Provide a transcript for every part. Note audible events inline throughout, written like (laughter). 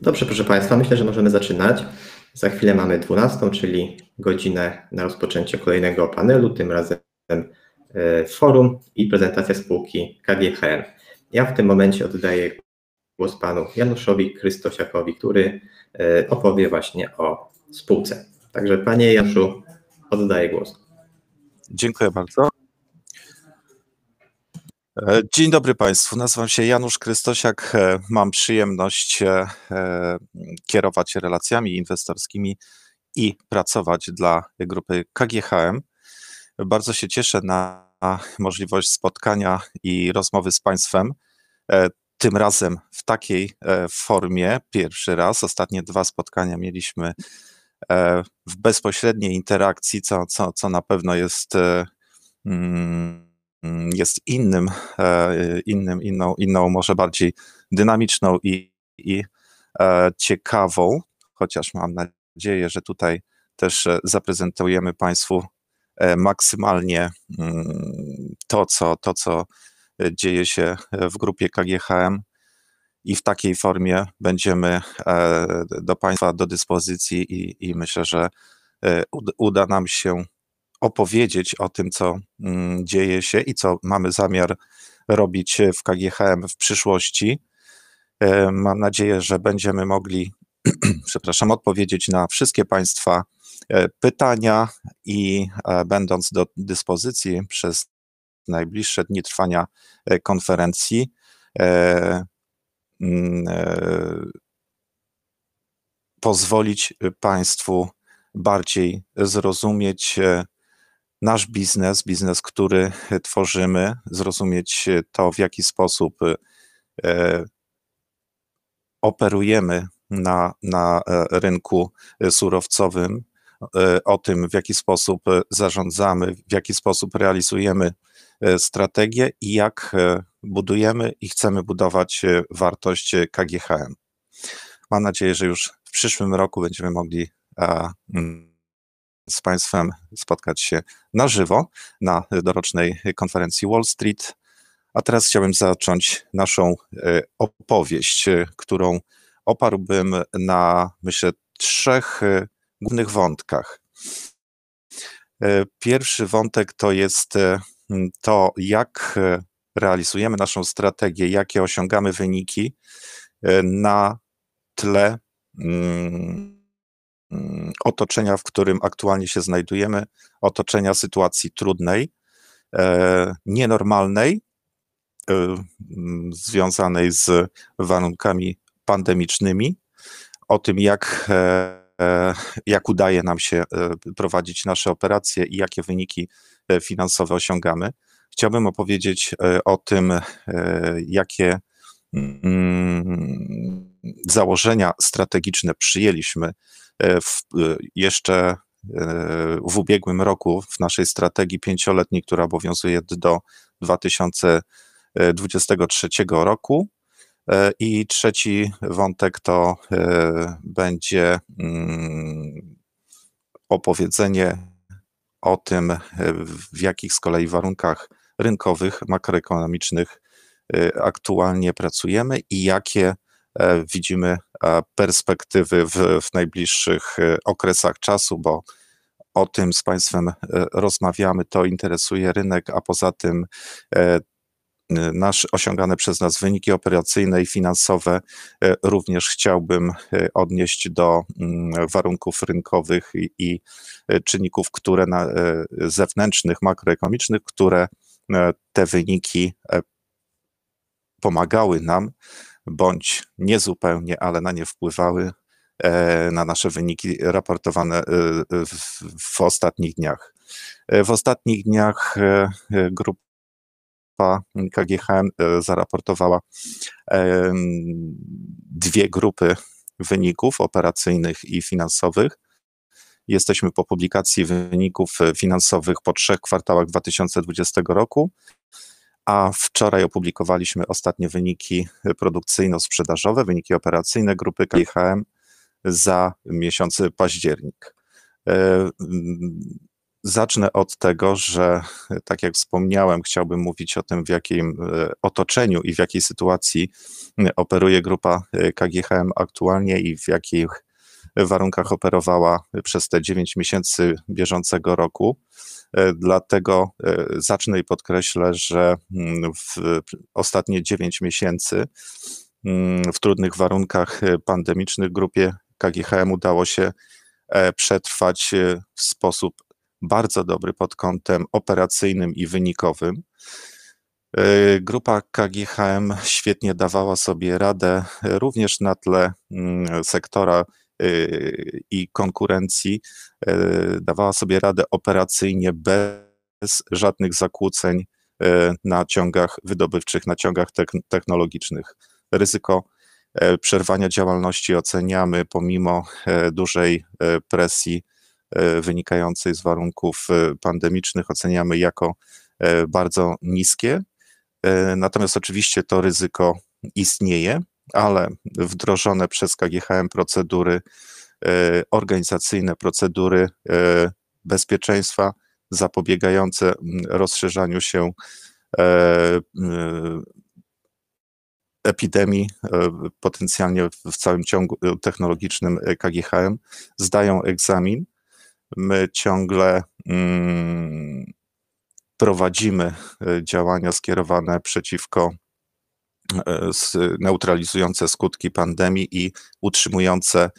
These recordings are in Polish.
Dobrze, proszę Państwa, myślę, że możemy zaczynać. Za chwilę mamy 12, czyli godzinę na rozpoczęcie kolejnego panelu, tym razem e, forum i prezentacja spółki KGHM. Ja w tym momencie oddaję głos panu Januszowi Krystosiakowi, który e, opowie właśnie o spółce. Także panie Januszu, oddaję głos. Dziękuję bardzo. E, dzień dobry Państwu, nazywam się Janusz Krystosiak. E, mam przyjemność e, kierować relacjami inwestorskimi i pracować dla grupy KGHM. Bardzo się cieszę na możliwość spotkania i rozmowy z Państwem. Tym razem w takiej formie, pierwszy raz. Ostatnie dwa spotkania mieliśmy w bezpośredniej interakcji, co, co, co na pewno jest. Hmm, Mm, jest innym, e, innym inną, inną, może bardziej dynamiczną i, i e, ciekawą, chociaż mam nadzieję, że tutaj też e, zaprezentujemy Państwu maksymalnie mm, to, co, to, co dzieje się w grupie KGHM i w takiej formie będziemy do Państwa do dyspozycji i, i myślę, że uda nam się opowiedzieć o tym, co mm, dzieje się i co mamy zamiar robić w KGHM w przyszłości. E, mam nadzieję, że będziemy mogli, (clears throat) przepraszam, odpowiedzieć na wszystkie Państwa e, pytania i e, będąc do dyspozycji przez najbliższe dni trwania konferencji, mm, pozwolić Państwu bardziej zrozumieć nasz biznes, biznes, który e, tworzymy, zrozumieć e, to, w jaki sposób e, operujemy na, na rynku surowcowym, o tym, w jaki sposób zarządzamy, w jaki sposób realizujemy strategię i jak budujemy i chcemy budować wartość KGHM. Mam nadzieję, że już w przyszłym roku będziemy mogli mm, z Państwem spotkać się na żywo na dorocznej konferencji Wall Street. A teraz chciałbym zacząć naszą e, opowieść, e, którą oparłbym na, myślę, trzech e, głównych wątkach. Pierwszy wątek to jest to, jak realizujemy naszą strategię, jakie osiągamy wyniki na tle mm, Mm, otoczenia, w którym aktualnie się znajdujemy, otoczenia sytuacji trudnej, e, nienormalnej, e, mm, związanej z warunkami pandemicznymi, o tym, jak, e, jak udaje nam się prowadzić nasze operacje i jakie wyniki finansowe osiągamy. Chciałbym opowiedzieć o tym, jakie Mm, założenia strategiczne przyjęliśmy e, w, e, jeszcze e, w ubiegłym roku w naszej strategii pięcioletniej, która obowiązuje do 2023 roku. I trzeci wątek to będzie mm, opowiedzenie o tym, w jakich z kolei warunkach rynkowych, makroekonomicznych Y, aktualnie pracujemy i jakie e, widzimy e, perspektywy w, w najbliższych e, okresach czasu, bo o tym z Państwem rozmawiamy, to interesuje rynek, a poza tym nasz, osiągane przez nas wyniki operacyjne i finansowe również chciałbym odnieść do mm, warunków rynkowych i, i czynników, które na, zewnętrznych, makroekonomicznych, które te wyniki pomagały nam, bądź niezupełnie, ale na nie wpływały e, na nasze wyniki raportowane e, w, w ostatnich dniach. E, w ostatnich dniach grupa KGHM zaraportowała dwie grupy wyników operacyjnych i finansowych. Jesteśmy po publikacji wyników finansowych po trzech kwartałach 2020 roku a wczoraj opublikowaliśmy ostatnie wyniki produkcyjno-sprzedażowe, wyniki operacyjne grupy KGHM za miesiąc październik. E, mm, zacznę od tego, że e, tak jak wspomniałem, chciałbym mówić o tym, w jakim e, otoczeniu i w jakiej sytuacji mm, operuje grupa KGHM aktualnie i w jakich warunkach operowała przez te 9 miesięcy bieżącego roku. E, dlatego e, zacznę i podkreślę, że mm, w ostatnie 9 miesięcy mm, w trudnych warunkach pandemicznych grupie KGHM udało się e, przetrwać w sposób bardzo dobry pod kątem operacyjnym i wynikowym. Grupa KGHM świetnie dawała sobie radę również na tle mm, sektora i konkurencji e, dawała sobie radę operacyjnie bez żadnych zakłóceń e, na ciągach wydobywczych, na ciągach technologicznych. Ryzyko e, przerwania działalności oceniamy pomimo dużej presji wynikającej z warunków pandemicznych, oceniamy jako bardzo niskie. Natomiast oczywiście to ryzyko istnieje ale wdrożone przez KGHM procedury e, organizacyjne, procedury e, bezpieczeństwa zapobiegające mm, rozszerzaniu się e, mm, epidemii, potencjalnie w całym ciągu technologicznym KGHM, zdają egzamin. My ciągle mm, prowadzimy działania skierowane przeciwko E, neutralizujące skutki pandemii i utrzymujące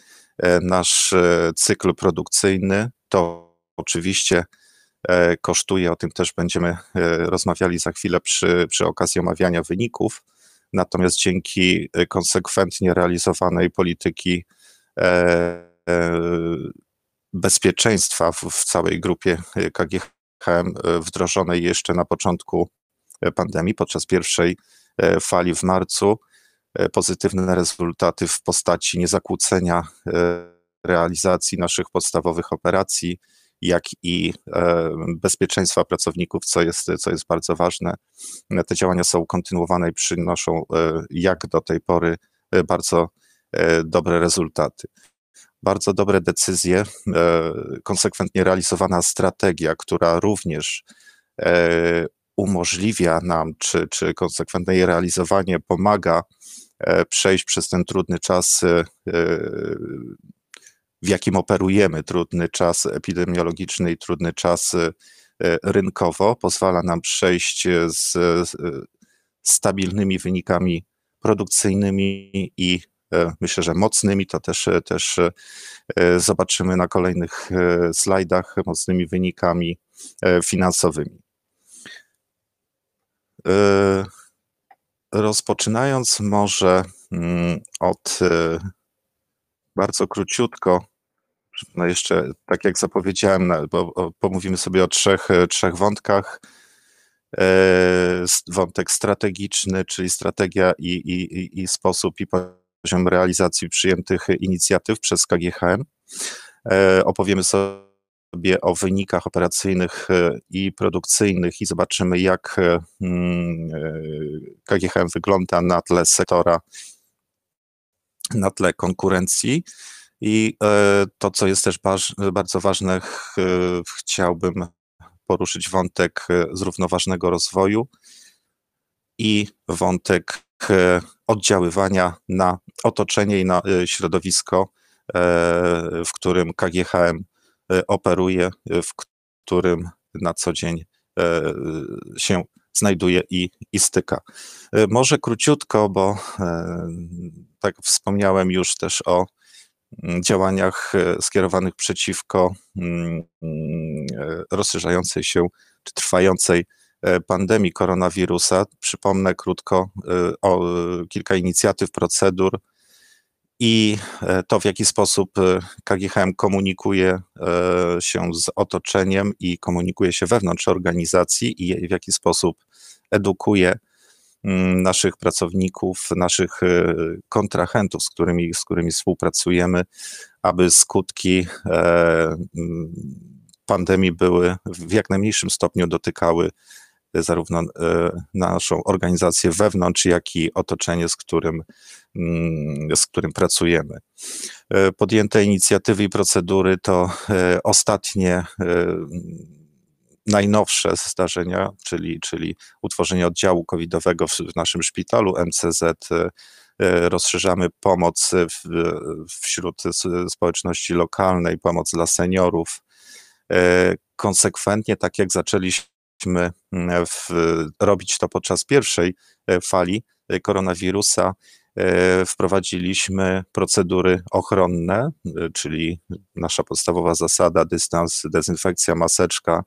e, nasz e, cykl produkcyjny. To oczywiście kosztuje, o tym też będziemy rozmawiali za chwilę przy, przy okazji omawiania wyników. Natomiast dzięki konsekwentnie realizowanej polityki bezpieczeństwa w, w całej grupie KGHM, wdrożonej jeszcze na początku pandemii, podczas pierwszej E, fali w marcu. E, pozytywne rezultaty w postaci niezakłócenia e, realizacji naszych podstawowych operacji, jak i bezpieczeństwa pracowników, co jest, co jest bardzo ważne. Te działania są kontynuowane i przynoszą, jak do tej pory, bardzo dobre rezultaty. Bardzo dobre decyzje, konsekwentnie realizowana strategia, która również umożliwia nam, czy, czy konsekwentne jej realizowanie pomaga e, przejść przez ten trudny czas, e, e, w jakim operujemy, trudny czas epidemiologiczny i trudny czas rynkowo, pozwala nam przejść z stabilnymi wynikami produkcyjnymi i myślę, że mocnymi, to też, też zobaczymy na kolejnych slajdach, mocnymi wynikami finansowymi. Y, rozpoczynając może mm, od y, bardzo króciutko, no jeszcze tak jak zapowiedziałem, no, bo pomówimy sobie o trzech, y, trzech wątkach. Wątek strategiczny, czyli strategia i, i, i sposób i poziom realizacji przyjętych inicjatyw przez KGHM. Opowiemy sobie sobie o wynikach operacyjnych e, i produkcyjnych i zobaczymy, jak KGHM e, mm, e, wygląda na tle sektora, na tle konkurencji. I to, co jest też bardzo ważne, chciałbym poruszyć wątek zrównoważonego rozwoju i wątek oddziaływania na otoczenie i na środowisko, w którym KGHM E, operuje, e, w którym na co dzień e, się znajduje i, i styka. Może króciutko, bo tak wspomniałem już też o mm, działaniach skierowanych przeciwko mm, rozszerzającej się czy trwającej pandemii koronawirusa. Przypomnę krótko o kilka inicjatyw, procedur, i e, to, w jaki sposób e, KGHM komunikuje e, się z otoczeniem i komunikuje się wewnątrz organizacji i w jaki sposób edukuje mm, naszych pracowników, naszych kontrahentów, z którymi, z którymi współpracujemy, aby skutki mm, pandemii były w jak najmniejszym stopniu dotykały zarówno e, naszą organizację wewnątrz, jak i otoczenie, z którym, mm, z którym pracujemy. E, podjęte inicjatywy i procedury to e, ostatnie najnowsze zdarzenia, czyli, czyli utworzenie oddziału covidowego w, w naszym szpitalu MCZ. Rozszerzamy pomoc w, wśród społeczności lokalnej, pomoc dla seniorów. Konsekwentnie, tak jak zaczęliśmy mogliśmy e, robić to podczas pierwszej e, fali e, koronawirusa, wprowadziliśmy procedury ochronne, czyli nasza podstawowa zasada dystans, dezynfekcja, maseczka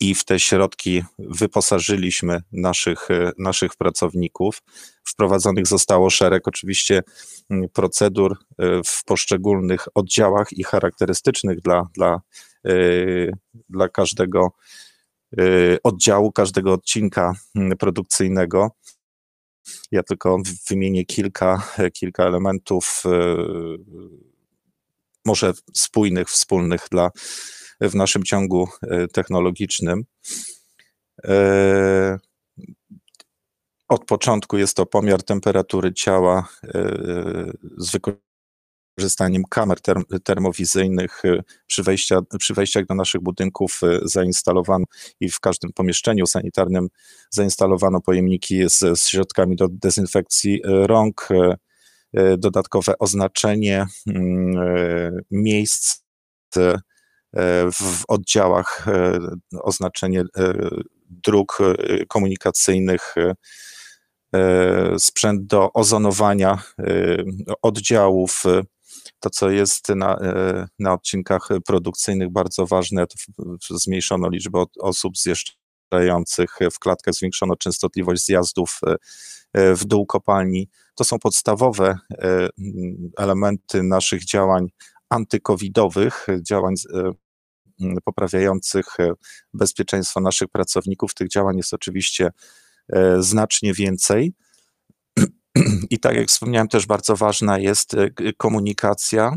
i w te środki wyposażyliśmy naszych, naszych pracowników. Wprowadzonych zostało szereg oczywiście procedur w poszczególnych oddziałach i charakterystycznych dla, dla, dla każdego Y, oddziału, każdego odcinka mm, produkcyjnego. Ja tylko wymienię kilka, kilka elementów, y, może spójnych, wspólnych dla, w naszym ciągu y, technologicznym. Od początku jest to pomiar temperatury ciała z wykorzystaniem wykorzystaniem kamer term termowizyjnych y, przy, wejścia, przy wejściach do naszych budynków y, zainstalowano i w każdym pomieszczeniu sanitarnym zainstalowano pojemniki z, z środkami do dezynfekcji y, rąk, dodatkowe oznaczenie mm, miejsc w oddziałach, oznaczenie dróg komunikacyjnych, sprzęt do ozonowania oddziałów, to, co jest na, e, na odcinkach produkcyjnych bardzo ważne, to zmniejszono liczbę osób zjeżdżających w klatkę, zwiększono częstotliwość zjazdów e, e, w dół kopalni. To są podstawowe elementy naszych działań antykowidowych, działań poprawiających bezpieczeństwo naszych pracowników. Tych działań jest oczywiście znacznie więcej. (clears throat) I tak jak wspomniałem, też bardzo ważna jest e, komunikacja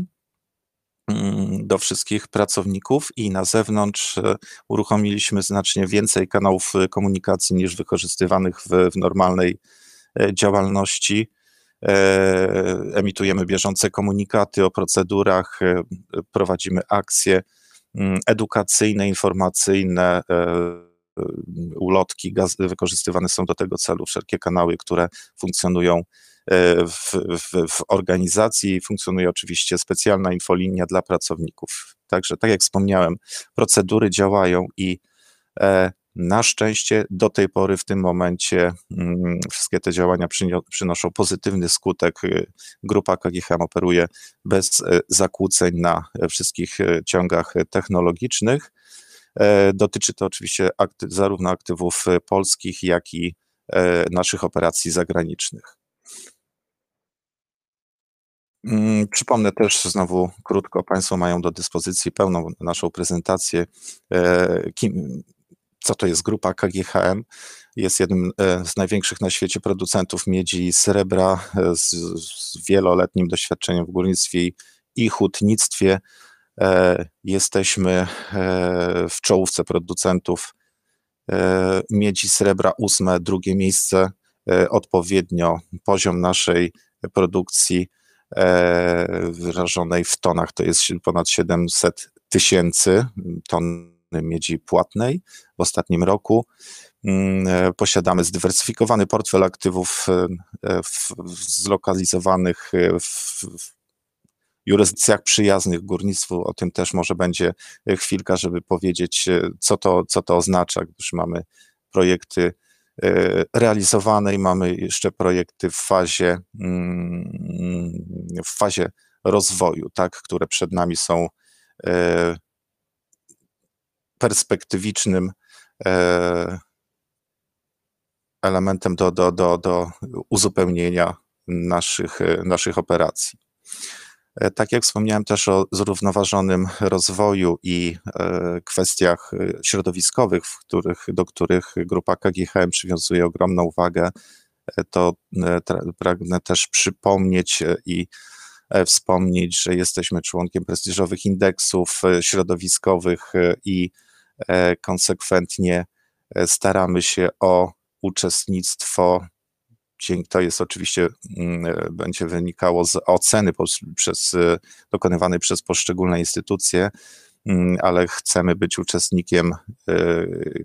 mm, do wszystkich pracowników i na zewnątrz e, uruchomiliśmy znacznie więcej kanałów e, komunikacji niż wykorzystywanych w, w normalnej działalności. Emitujemy bieżące komunikaty o procedurach, prowadzimy akcje mm, edukacyjne, informacyjne, Y, ulotki gaz, wykorzystywane są do tego celu, wszelkie kanały, które funkcjonują y, w, w, w organizacji. Funkcjonuje oczywiście specjalna infolinia dla pracowników. Także, tak jak wspomniałem, procedury działają i e, na szczęście do tej pory w tym momencie mm, wszystkie te działania przynoszą pozytywny skutek. Y, grupa KGHM operuje bez e, zakłóceń na e, wszystkich ciągach technologicznych. E, dotyczy to oczywiście akty, zarówno aktywów e, polskich, jak i e, naszych operacji zagranicznych. Mm, przypomnę też znowu krótko, Państwo mają do dyspozycji pełną naszą prezentację, kim, co to jest grupa KGHM. Jest jednym z największych na świecie producentów miedzi i srebra z, z wieloletnim doświadczeniem w górnictwie i hutnictwie. E, jesteśmy e, w czołówce producentów e, miedzi, srebra, ósme, drugie miejsce. Odpowiednio poziom naszej produkcji wyrażonej w tonach to jest ponad 700 tysięcy ton miedzi płatnej w ostatnim roku. Mm, posiadamy zdywersyfikowany portfel aktywów zlokalizowanych w jurysdykcjach przyjaznych górnictwu. O tym też może będzie e, chwilka, żeby powiedzieć, e, co to, co to oznacza, gdyż mamy projekty e, realizowane i mamy jeszcze projekty w fazie, mm, w fazie rozwoju, tak, które przed nami są perspektywicznym elementem do, do, do, do uzupełnienia naszych, naszych operacji. E, tak jak wspomniałem też o zrównoważonym rozwoju i e, kwestiach e, środowiskowych, w których, do których grupa KGHM przywiązuje ogromną uwagę, to pragnę też przypomnieć i wspomnieć, że jesteśmy członkiem prestiżowych indeksów środowiskowych i konsekwentnie staramy się o uczestnictwo to jest oczywiście, mm, e, będzie wynikało z oceny przez, e, dokonywanej przez poszczególne instytucje, mm, ale chcemy być uczestnikiem e,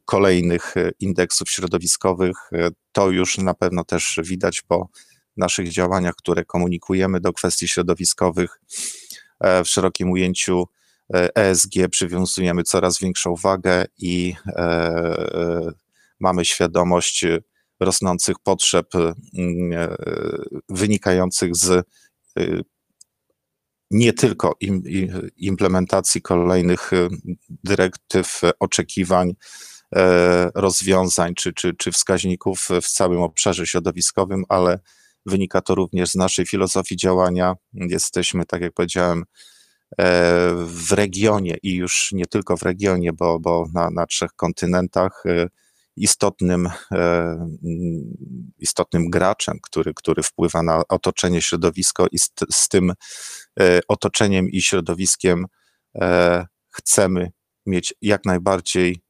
kolejnych indeksów środowiskowych. To już na pewno też widać po naszych działaniach, które komunikujemy do kwestii środowiskowych. W szerokim ujęciu ESG przywiązujemy coraz większą wagę i mamy świadomość, rosnących potrzeb y, y, wynikających z y, nie tylko implementacji kolejnych dyrektyw, oczekiwań, e, rozwiązań czy, czy, czy wskaźników w całym obszarze środowiskowym, ale wynika to również z naszej filozofii działania. Jesteśmy, tak jak powiedziałem, e, w regionie i już nie tylko w regionie, bo, bo na, na trzech kontynentach istotnym, e, istotnym graczem, który, który wpływa na otoczenie, środowisko i z, z tym e, otoczeniem i środowiskiem e, chcemy mieć jak najbardziej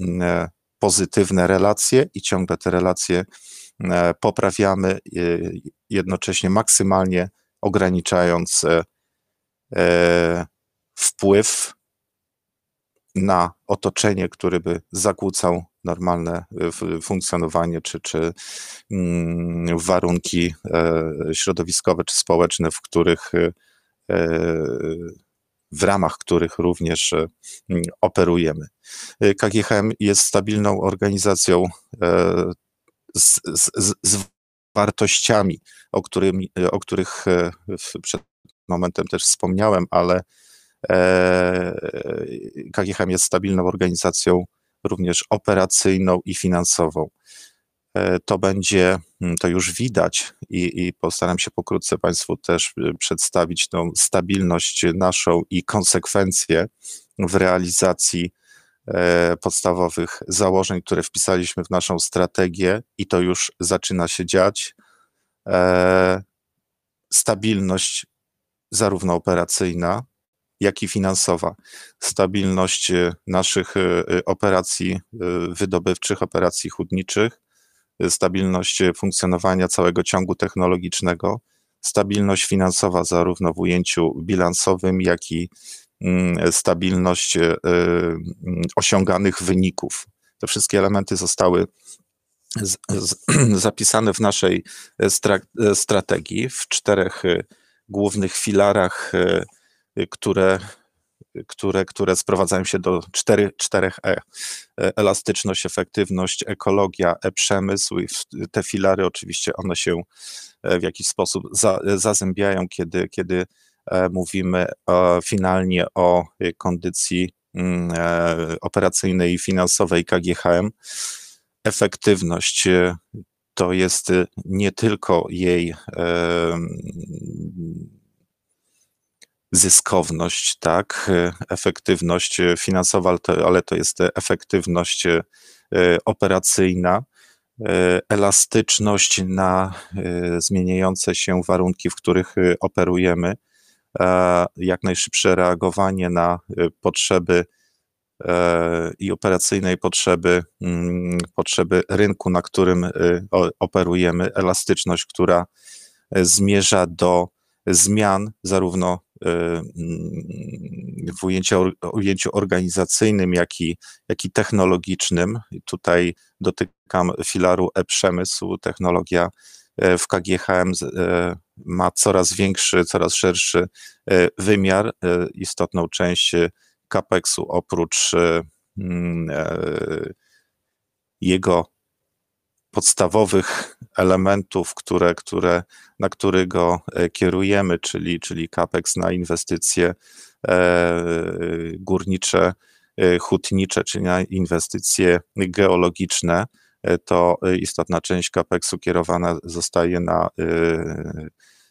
mm, pozytywne relacje i ciągle te relacje poprawiamy, jednocześnie maksymalnie ograniczając wpływ na otoczenie, który by zakłócał normalne e, funkcjonowanie czy, czy mm, warunki e, środowiskowe czy społeczne, w których e, w ramach których również mm, operujemy. KGHM jest stabilną organizacją z, z, z wartościami, o, którym, o których przed momentem też wspomniałem, ale KGHM jest stabilną organizacją również operacyjną i finansową. E, to będzie, mm, to już widać i, i postaram się pokrótce Państwu też y, przedstawić tą stabilność naszą i konsekwencje w realizacji e, podstawowych założeń, które wpisaliśmy w naszą strategię i to już zaczyna się dziać. E, stabilność zarówno operacyjna, jak i finansowa. Stabilność e, naszych e, e, operacji wydobywczych, operacji hutniczych, stabilność funkcjonowania całego ciągu technologicznego, stabilność finansowa zarówno w ujęciu bilansowym, jak i mm, stabilność mm, osiąganych wyników. Te wszystkie elementy zostały z, z, (clears throat) zapisane w naszej stra, strategii w czterech głównych filarach Y, które, y, które, które sprowadzają się do 4, 4E. E, elastyczność, efektywność, ekologia, e-przemysł i te filary oczywiście one się e, w jakiś sposób za, e, zazębiają, kiedy, kiedy mówimy o, finalnie o kondycji mm, operacyjnej i finansowej KGHM. Efektywność to jest nie tylko jej zyskowność, tak, e, efektywność e, finansowa, ale to jest e, efektywność operacyjna, elastyczność na zmieniające się warunki, w których operujemy, jak najszybsze reagowanie na potrzeby i operacyjnej potrzeby, mm, potrzeby rynku, na którym operujemy, elastyczność, która zmierza do zmian zarówno w ujęciu, ujęciu organizacyjnym, jak i, jak i technologicznym. Tutaj dotykam filaru e-przemysłu, technologia e, w KGHM e, ma coraz większy, coraz szerszy e, wymiar. Istotną część CAPEX-u oprócz mm, jego podstawowych elementów, które, które, na który go e, kierujemy, czyli, czyli CAPEX na inwestycje e, górnicze, e, hutnicze, czyli na inwestycje geologiczne, to istotna część CAPEX-u kierowana zostaje na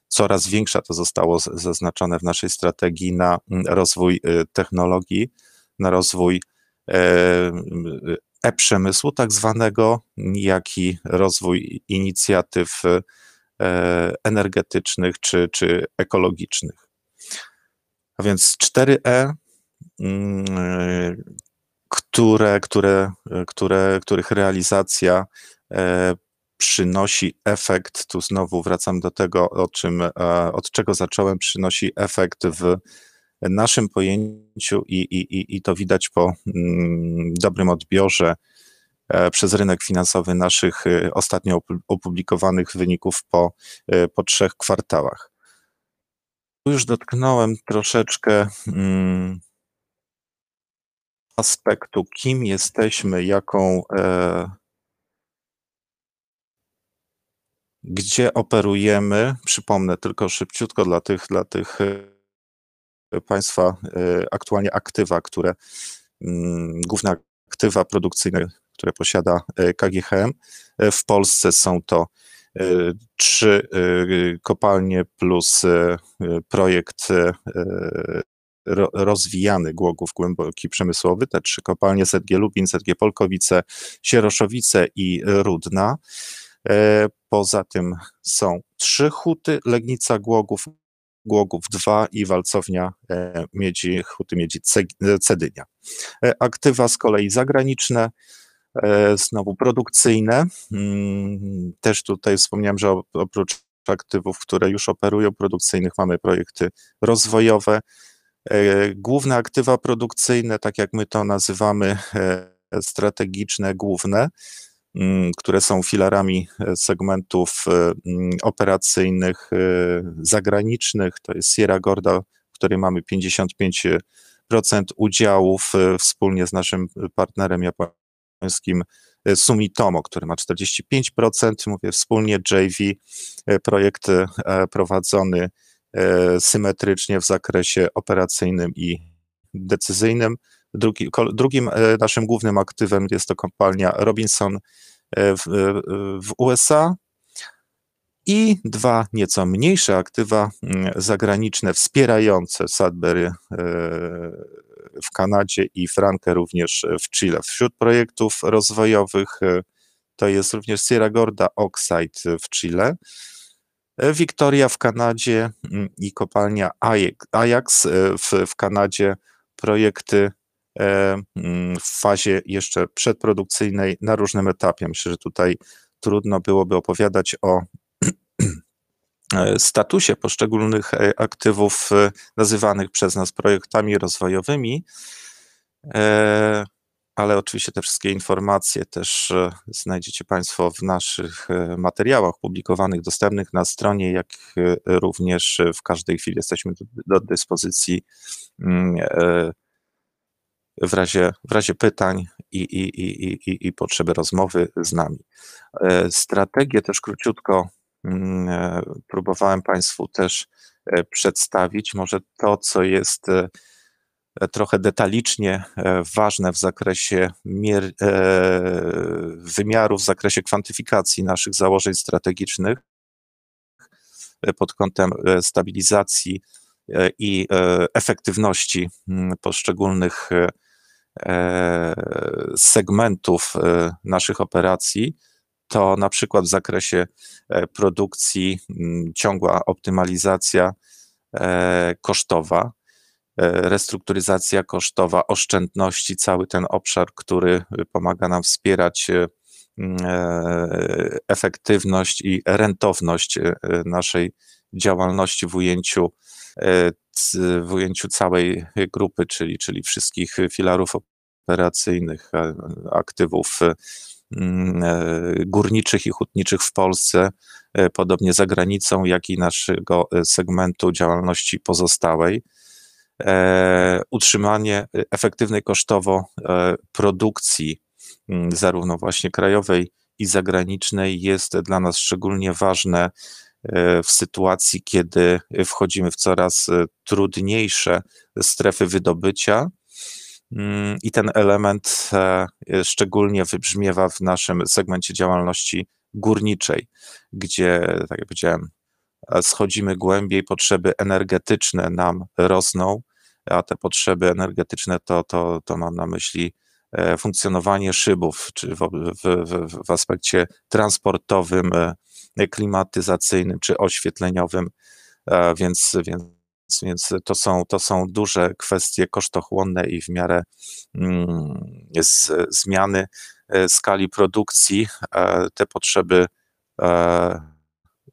coraz większa, to zostało zaznaczone w naszej strategii, na mm, rozwój technologii, na rozwój e-przemysłu, tak zwanego, jak i rozwój inicjatyw e, energetycznych czy, czy ekologicznych. A więc 4E, mm, które, które, które, których realizacja e, przynosi efekt, tu znowu wracam do tego, o czym, e, od czego zacząłem, przynosi efekt w naszym pojęciu i, i, i to widać po mm, dobrym odbiorze e, przez rynek finansowy naszych e, ostatnio opublikowanych wyników po, e, po trzech kwartałach. Tu już dotknąłem troszeczkę mm, aspektu, kim jesteśmy, jaką, gdzie operujemy. Przypomnę tylko szybciutko dla tych, dla tych Państwa e, aktualnie aktywa, które mm, główne aktywa produkcyjne, które posiada e, KGHM. E, w Polsce są to trzy kopalnie plus projekt rozwijany Głogów Głęboki Przemysłowy, te trzy kopalnie ZG Lubin, ZG Polkowice, Sieroszowice i Rudna. Poza tym są trzy huty, Legnica Głogów, Głogów 2 i walcownia e, miedzi, huty miedzi e, Cedynia. E, aktywa z kolei zagraniczne, znowu produkcyjne. Mm, też tutaj wspomniałem, że oprócz aktywów, które już operują produkcyjnych, mamy projekty rozwojowe. Główne aktywa produkcyjne, tak jak my to nazywamy, strategiczne, główne, Mm, które są filarami e, segmentów e, mm, operacyjnych e, zagranicznych. To jest Sierra Gorda, w której mamy 55% udziałów wspólnie z naszym partnerem japońskim Sumitomo, który ma 45%, mówię wspólnie JV, projekt prowadzony symetrycznie w zakresie operacyjnym i decyzyjnym. Drugi, drugim e, naszym głównym aktywem jest to kopalnia Robinson e, w, e, w USA, i dwa nieco mniejsze aktywa mm, zagraniczne wspierające Sudbury w Kanadzie i Frankę również w Chile. Wśród projektów rozwojowych to jest również Sierra Gorda Oxide w Chile, Victoria w Kanadzie mm, i kopalnia Ajax w, w Kanadzie. Projekty E, mm, w fazie jeszcze przedprodukcyjnej na różnym etapie. Myślę, że tutaj trudno byłoby opowiadać o (clears throat) e, statusie poszczególnych e, aktywów nazywanych przez nas projektami rozwojowymi, ale oczywiście te wszystkie informacje też znajdziecie Państwo w naszych materiałach publikowanych, dostępnych na stronie, jak również w każdej chwili jesteśmy do dyspozycji mm, w razie, w razie pytań i, i, i, i, i potrzeby rozmowy z nami. E, strategię też króciutko mm, e, próbowałem Państwu też e, przedstawić. Może to, co jest trochę detalicznie ważne w zakresie mier, wymiarów, w zakresie kwantyfikacji naszych założeń strategicznych pod kątem stabilizacji i efektywności mm, poszczególnych E, segmentów e, naszych operacji, to na przykład w zakresie e, produkcji mm, ciągła optymalizacja kosztowa, restrukturyzacja kosztowa, oszczędności, cały ten obszar, który pomaga nam wspierać mm, efektywność i rentowność naszej działalności w ujęciu w ujęciu całej y, grupy, czyli, czyli wszystkich y, filarów operacyjnych, aktywów y, mm, e, górniczych i hutniczych w Polsce, e, podobnie za granicą, jak i naszego e, segmentu działalności pozostałej. Utrzymanie efektywnej kosztowo produkcji, mm, zarówno właśnie krajowej i zagranicznej, jest dla nas szczególnie ważne w sytuacji, kiedy wchodzimy w coraz e, trudniejsze strefy wydobycia. Mm, I ten element e, szczególnie wybrzmiewa w naszym segmencie działalności górniczej, gdzie, tak jak powiedziałem, e, schodzimy głębiej, potrzeby energetyczne nam rosną, a te potrzeby energetyczne to, to, to mam na myśli funkcjonowanie szybów, czy w, w, w, w aspekcie transportowym, klimatyzacyjnym czy oświetleniowym, e, więc, więc, więc to, są, to są duże kwestie kosztochłonne i w miarę mm, z, zmiany e, skali produkcji e, te potrzeby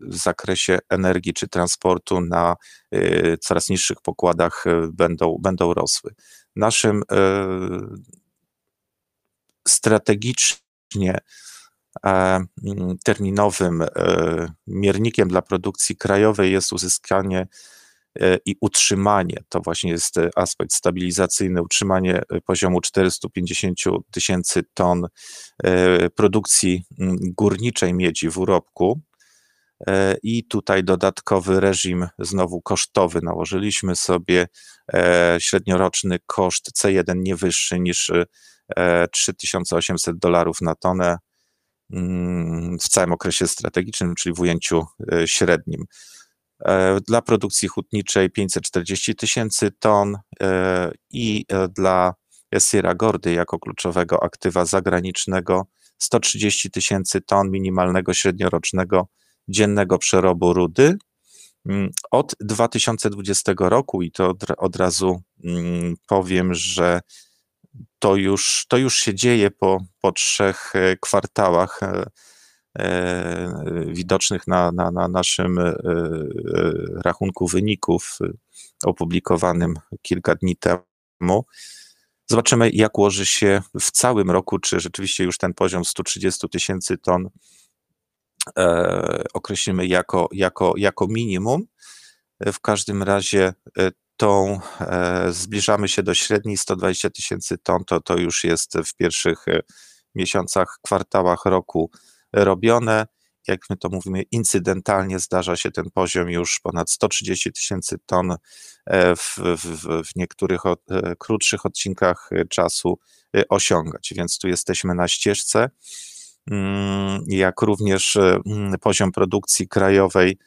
w zakresie energii czy transportu na coraz niższych pokładach będą, będą rosły. Naszym strategicznie E, mm, terminowym e, miernikiem dla produkcji krajowej jest uzyskanie e, i utrzymanie, to właśnie jest aspekt stabilizacyjny, utrzymanie poziomu 450 tysięcy ton produkcji mm, górniczej miedzi w urobku. I tutaj dodatkowy reżim znowu kosztowy. Nałożyliśmy sobie średnioroczny koszt C1 nie wyższy niż 3800 dolarów na tonę Mm, w całym okresie strategicznym, czyli w ujęciu e, średnim. E, dla produkcji hutniczej 540 tysięcy ton e, i dla Sierra Gordy jako kluczowego aktywa zagranicznego 130 tysięcy ton minimalnego średniorocznego dziennego przerobu rudy. Mm, od 2020 roku, i to od razu mm, powiem, że to już, to już się dzieje po, po trzech e, kwartałach e, e, widocznych na, na, na naszym rachunku wyników opublikowanym kilka dni temu. Zobaczymy, jak ułoży się w całym roku, czy rzeczywiście już ten poziom 130 tysięcy ton określimy jako, jako, jako minimum. W każdym razie tą e, zbliżamy się do średniej 120 tysięcy ton, to, to już jest w pierwszych e, miesiącach, kwartałach roku robione. Jak my to mówimy, incydentalnie zdarza się ten poziom już ponad 130 tysięcy ton e, w, w, w niektórych od, krótszych odcinkach czasu osiągać, więc tu jesteśmy na ścieżce. Mm, jak również mm, poziom produkcji krajowej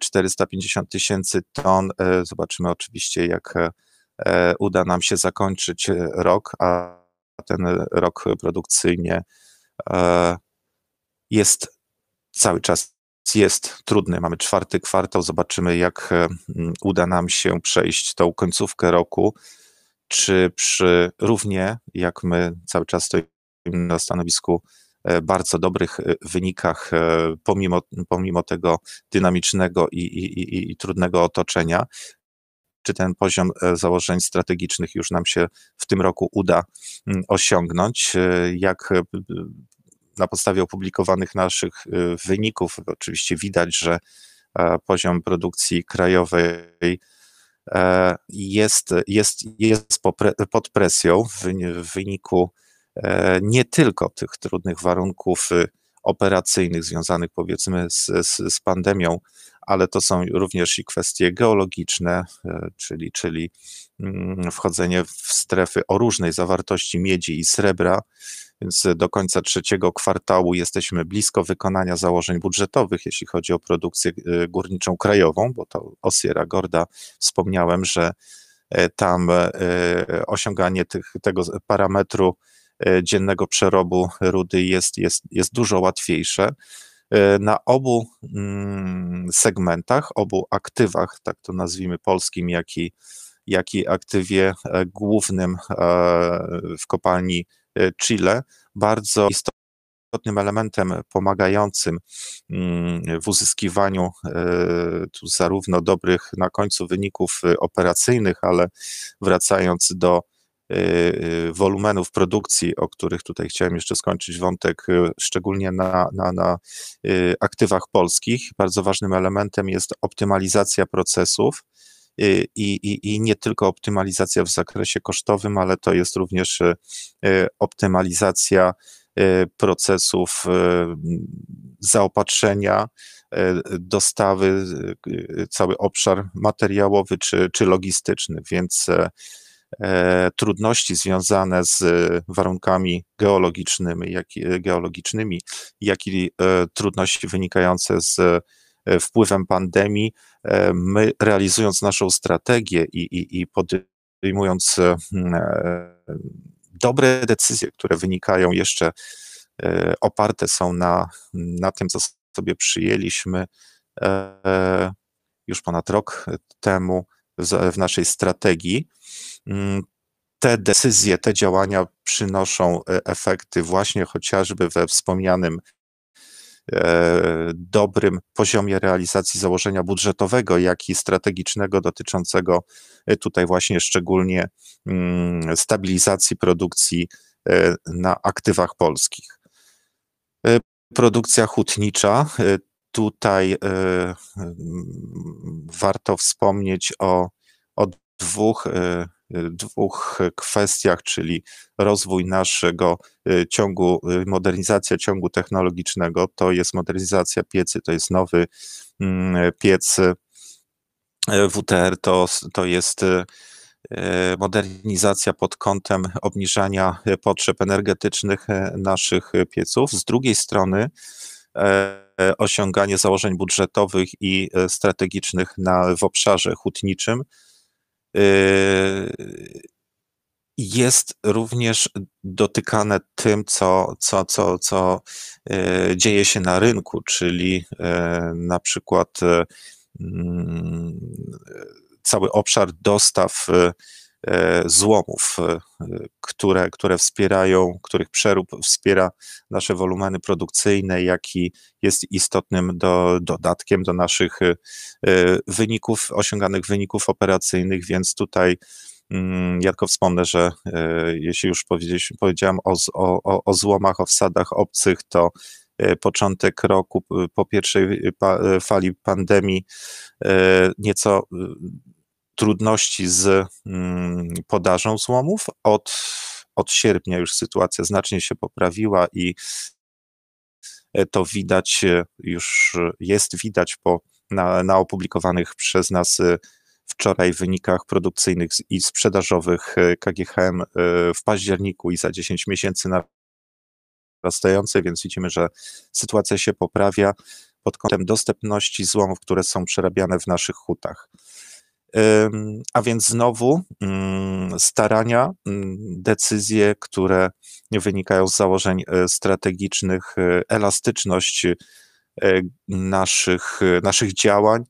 450 tysięcy ton. E, zobaczymy oczywiście, jak e, e, uda nam się zakończyć rok, a ten rok produkcyjnie jest cały czas jest trudny. Mamy czwarty kwartał, zobaczymy, jak uda nam się przejść tą końcówkę roku. Czy przy równie, jak my cały czas stoimy na stanowisku E, bardzo dobrych e, wynikach, e, pomimo, pomimo tego dynamicznego i, i, i, i trudnego otoczenia. Czy ten poziom założeń strategicznych już nam się w tym roku uda mm, osiągnąć? Jak na podstawie opublikowanych naszych wyników, oczywiście widać, że poziom produkcji krajowej jest, jest, jest pod presją w wyniku E, nie tylko tych trudnych warunków y, operacyjnych związanych powiedzmy z, z, z pandemią, ale to są również i kwestie geologiczne, e, czyli, czyli mm, wchodzenie w strefy o różnej zawartości miedzi i srebra, więc do końca trzeciego kwartału jesteśmy blisko wykonania założeń budżetowych, jeśli chodzi o produkcję e, górniczą krajową, bo to o Sierra Gorda wspomniałem, że tam osiąganie tych, tego parametru E, dziennego przerobu rudy jest, jest, jest dużo łatwiejsze. E, na obu mm, segmentach, obu aktywach, tak to nazwijmy polskim, jak i, jak i aktywie e, głównym w kopalni Chile, bardzo istotnym elementem pomagającym mm, w uzyskiwaniu tu zarówno dobrych na końcu wyników operacyjnych, ale wracając do Y, y, wolumenów produkcji, o których tutaj chciałem jeszcze skończyć wątek, y, szczególnie na, na, na aktywach polskich. Bardzo ważnym elementem jest optymalizacja procesów. I, i, I nie tylko optymalizacja w zakresie kosztowym, ale to jest również optymalizacja procesów zaopatrzenia, dostawy, cały obszar materiałowy czy, czy logistyczny. Więc E, trudności związane z e, warunkami geologicznymi, jak, e, geologicznymi, jak i trudności wynikające z wpływem pandemii, my realizując naszą strategię i, i, i podejmując dobre decyzje, które wynikają jeszcze, oparte są na, na tym, co sobie przyjęliśmy już ponad rok temu w naszej strategii. Mm, te decyzje, te działania przynoszą e, efekty właśnie chociażby we wspomnianym e, dobrym poziomie realizacji założenia budżetowego, jak i strategicznego dotyczącego e, tutaj właśnie szczególnie mm, stabilizacji produkcji na aktywach polskich. Produkcja hutnicza. Tutaj warto wspomnieć o, o dwóch Y, dwóch kwestiach, czyli rozwój naszego y, ciągu, y, modernizacja ciągu technologicznego, to jest modernizacja piecy, to jest nowy mm, piec WTR, to, to jest modernizacja pod kątem obniżania potrzeb energetycznych naszych pieców. Z drugiej strony, e, osiąganie założeń budżetowych i strategicznych na, w obszarze hutniczym, Yy, jest również dotykane tym, co, co, co, co yy, dzieje się na rynku, czyli yy, na przykład mm, cały obszar dostaw E, złomów, e, które, które wspierają, których przerób wspiera nasze wolumeny produkcyjne, jaki jest istotnym do, dodatkiem do naszych e, wyników, osiąganych wyników operacyjnych, więc tutaj mm, ja tylko wspomnę, że jeśli już powiedziałem o, o, o złomach, o wsadach obcych, to początek roku po pierwszej fali pandemii nieco trudności z mm, podażą złomów. Od, od sierpnia już sytuacja znacznie się poprawiła i e, to widać e, już jest widać po, na, na opublikowanych przez nas e, wczoraj wynikach produkcyjnych i sprzedażowych KGHM w październiku i za 10 miesięcy narastające, więc widzimy, że sytuacja się poprawia pod kątem dostępności złomów, które są przerabiane w naszych hutach. A więc znowu mm, starania, mm, decyzje, które wynikają z założeń e, strategicznych, e, elastyczność e, naszych, naszych działań,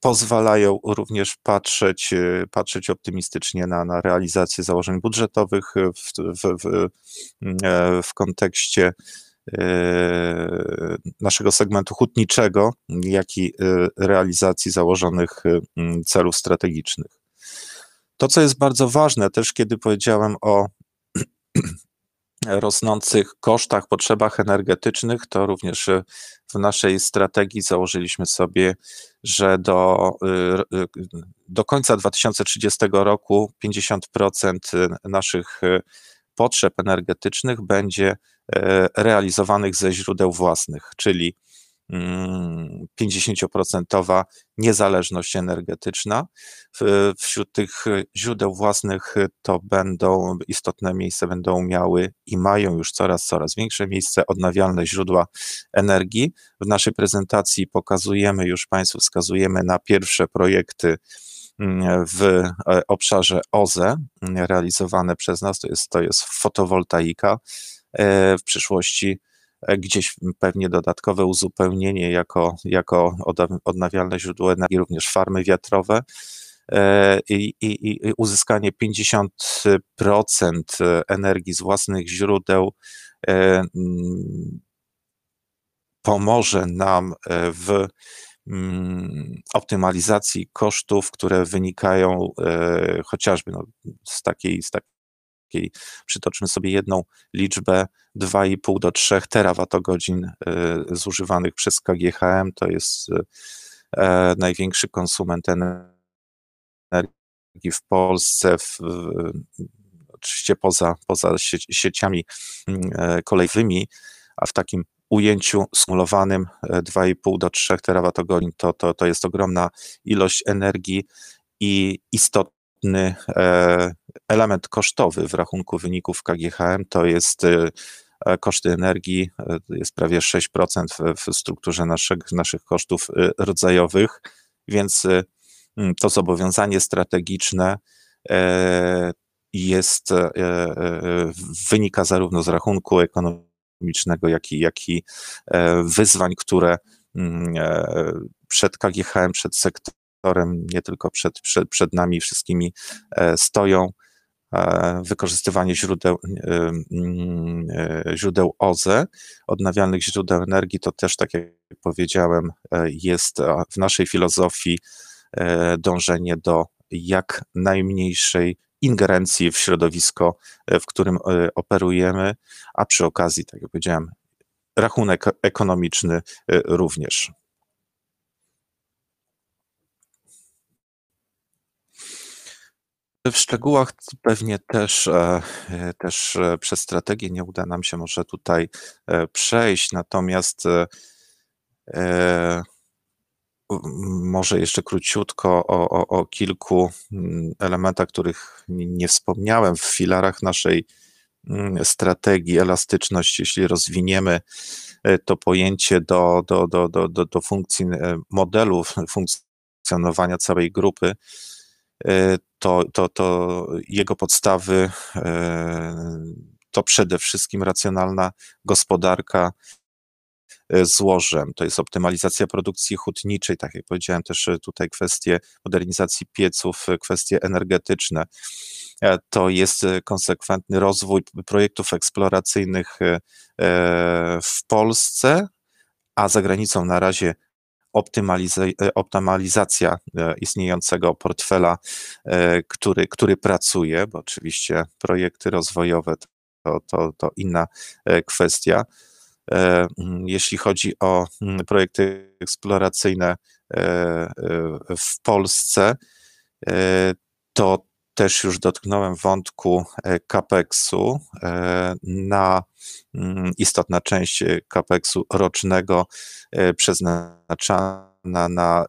pozwalają również patrzeć, patrzeć optymistycznie na, na realizację założeń budżetowych w, w, w, w mm, kontekście E, naszego segmentu hutniczego, jak i e, realizacji założonych e, celów strategicznych. To, co jest bardzo ważne, też kiedy powiedziałem o (clears throat) rosnących kosztach, potrzebach energetycznych, to również w naszej strategii założyliśmy sobie, że do, do końca 2030 roku 50% naszych potrzeb energetycznych będzie E, realizowanych ze źródeł własnych, czyli 50% mm, niezależność energetyczna. Wśród tych źródeł własnych to będą istotne miejsce, będą miały i mają już coraz, coraz większe miejsce odnawialne źródła energii. W naszej prezentacji pokazujemy już Państwu, wskazujemy na pierwsze projekty mm, w e, obszarze OZE realizowane przez nas, to jest, to jest fotowoltaika E, w przyszłości e, gdzieś pewnie dodatkowe uzupełnienie jako, jako odnawialne źródło energii, również farmy wiatrowe. E, I, i, i, uzyskanie 50% energii z własnych źródeł mm, pomoże nam w mm, optymalizacji kosztów, które wynikają chociażby no, z, takiej, z takiej takiej, przytoczmy sobie jedną liczbę, 2,5 do 3 terawatogodzin y, zużywanych przez KGHM, to jest y, e, największy konsument energii w Polsce, w, oczywiście poza, poza sieciami mm, e, kolejowymi, a w takim ujęciu skumulowanym 2,5 e, do 3 terawatogodzin to, to, to jest ogromna ilość energii i istotny element kosztowy w rachunku wyników KGHM to jest y, e, koszty energii, y, jest prawie 6% w strukturze naszych, naszych kosztów y, rodzajowych, więc mm, to zobowiązanie strategiczne e, jest, e, wynika zarówno z rachunku ekonomicznego, jak i, jak i wyzwań, które mm, przed KGHM, przed sektorem, nie tylko przed, przed, przed nami wszystkimi stoją. E, wykorzystywanie źródeł, e, mm, e, źródeł OZE, odnawialnych źródeł energii, to też, tak jak powiedziałem, jest w naszej filozofii dążenie do jak najmniejszej ingerencji w środowisko, w którym operujemy, a przy okazji, tak jak powiedziałem, rachunek ekonomiczny również. W szczegółach pewnie też, e, e, też e, przez strategię nie uda nam się może tutaj przejść, natomiast może jeszcze króciutko o, o, o kilku mm, elementach, których nie wspomniałem w filarach naszej mm, strategii elastyczność, jeśli rozwiniemy to pojęcie do, do, do, do, do, do funkcji modelu funkcjonowania całej grupy, to, to, to jego podstawy e, to przede wszystkim racjonalna gospodarka e, złożem, to jest optymalizacja produkcji hutniczej, tak jak powiedziałem, też e, tutaj kwestie modernizacji pieców, kwestie energetyczne. To jest konsekwentny rozwój projektów eksploracyjnych w Polsce, a za granicą na razie E, optymalizacja e, istniejącego portfela, e, który, który pracuje, bo oczywiście projekty rozwojowe to, to, to inna kwestia. Jeśli chodzi o projekty eksploracyjne w Polsce, to też już dotknąłem wątku e, CAPEX-u. E, na mm, istotna część CAPEX-u rocznego e, przeznaczana na, na,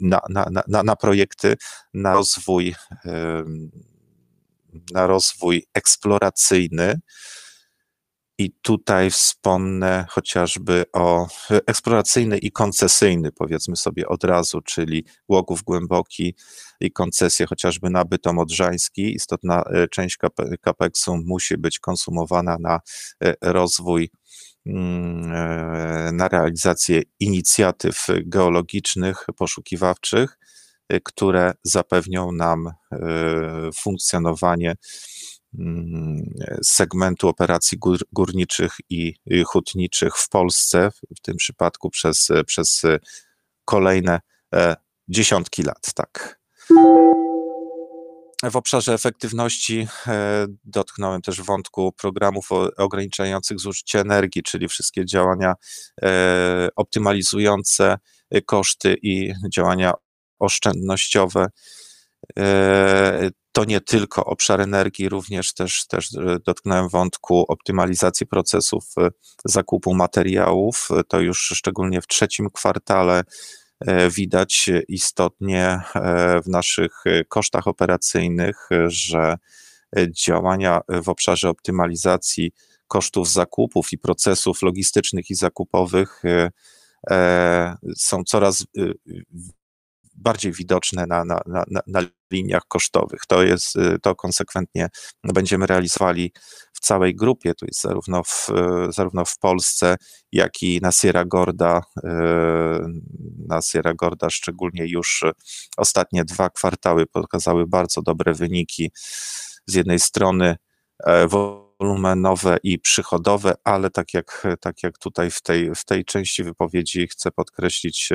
na, na, na, na projekty, na rozwój, na rozwój eksploracyjny i tutaj wspomnę chociażby o e, eksploracyjny i koncesyjny, powiedzmy sobie od razu, czyli Łogów Głęboki i koncesje chociażby na Bytom Odrzański. Istotna e, część kapeksu musi być konsumowana na e, rozwój, mm, na realizację inicjatyw geologicznych, poszukiwawczych, które zapewnią nam funkcjonowanie Mm, segmentu operacji gór, górniczych i hutniczych w Polsce, w tym przypadku przez, przez kolejne e, dziesiątki lat. Tak. W obszarze efektywności e, dotknąłem też wątku programów ograniczających zużycie energii, czyli wszystkie działania e, optymalizujące koszty i działania oszczędnościowe to nie tylko obszar energii, również też, też e, dotknąłem wątku optymalizacji procesów e, zakupu materiałów. E, to już szczególnie w trzecim kwartale widać istotnie w naszych kosztach operacyjnych, że działania w obszarze optymalizacji kosztów zakupów i procesów logistycznych i zakupowych są coraz bardziej widoczne na, na, na, na liniach kosztowych. To jest, y, to konsekwentnie no, będziemy realizowali w całej grupie, to jest zarówno w, y, zarówno w Polsce, jak i na Sierra Gorda, y, na Sierra Gorda szczególnie już ostatnie dwa kwartały pokazały bardzo dobre wyniki. Z jednej strony e, wolumenowe i przychodowe, ale tak jak, tak jak tutaj w tej, w tej części wypowiedzi chcę podkreślić,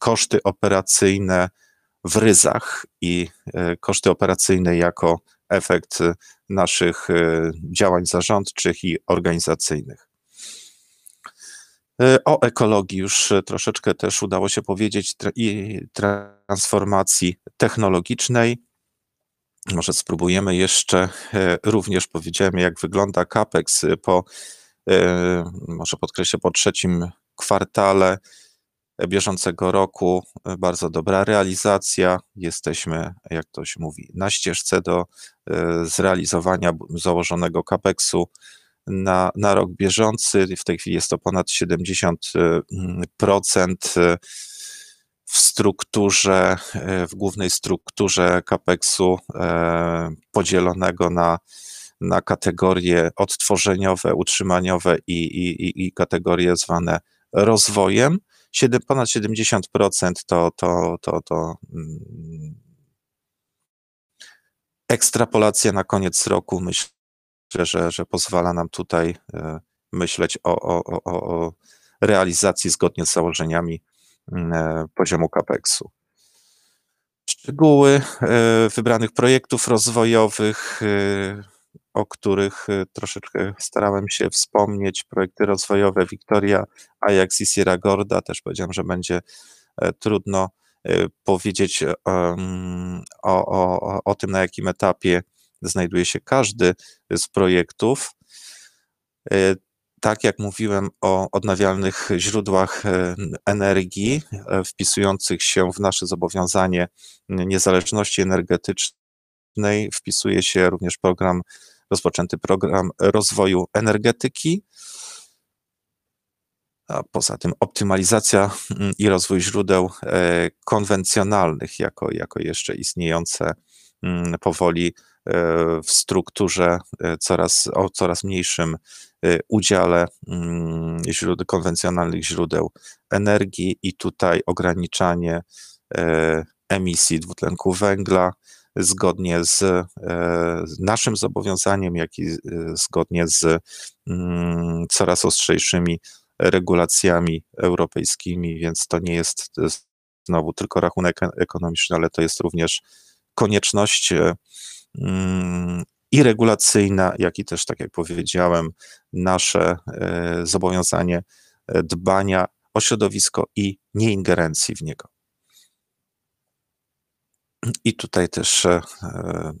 koszty operacyjne w ryzach i e, koszty operacyjne jako efekt e, naszych e, działań zarządczych i organizacyjnych. O ekologii już troszeczkę też udało się powiedzieć i transformacji technologicznej. Może spróbujemy jeszcze, również powiedziałem, jak wygląda CAPEX po, może podkreślę, po trzecim kwartale bieżącego roku. Bardzo dobra realizacja. Jesteśmy, jak to się mówi, na ścieżce do e, zrealizowania założonego kapeksu na, na rok bieżący. W tej chwili jest to ponad 70% e, e, w strukturze, w głównej strukturze kapeksu podzielonego na na kategorie odtworzeniowe, utrzymaniowe i, i, i kategorie zwane rozwojem. 7, ponad 70% to, to, to, to mm, ekstrapolacja na koniec roku, myślę, że, że pozwala nam tutaj e, myśleć o, o, o, o realizacji zgodnie z założeniami mm, e, poziomu CAPEX-u. Szczegóły e, wybranych projektów rozwojowych o których y, troszeczkę starałem się wspomnieć. Projekty rozwojowe Victoria, Ajax i Sierra Gorda. Też powiedziałem, że będzie e, trudno y, powiedzieć e, o, o, o tym, na jakim etapie znajduje się każdy z projektów. E, tak jak mówiłem o odnawialnych źródłach energii, wpisujących się w nasze zobowiązanie niezależności energetycznej, wpisuje się również program rozpoczęty program rozwoju energetyki, a poza tym optymalizacja mm, i rozwój źródeł e, konwencjonalnych, jako, jako jeszcze istniejące mm, powoli e, w strukturze e, coraz, o coraz mniejszym udziale mm, źródeł, konwencjonalnych źródeł energii i tutaj ograniczanie emisji dwutlenku węgla, zgodnie z e, naszym zobowiązaniem, jak i e, zgodnie z mm, coraz ostrzejszymi regulacjami europejskimi, więc to nie jest e, znowu tylko rachunek ekonomiczny, ale to jest również konieczność mm, i regulacyjna, jak i też, tak jak powiedziałem, nasze zobowiązanie dbania o środowisko i nieingerencji w niego. I tutaj też, e,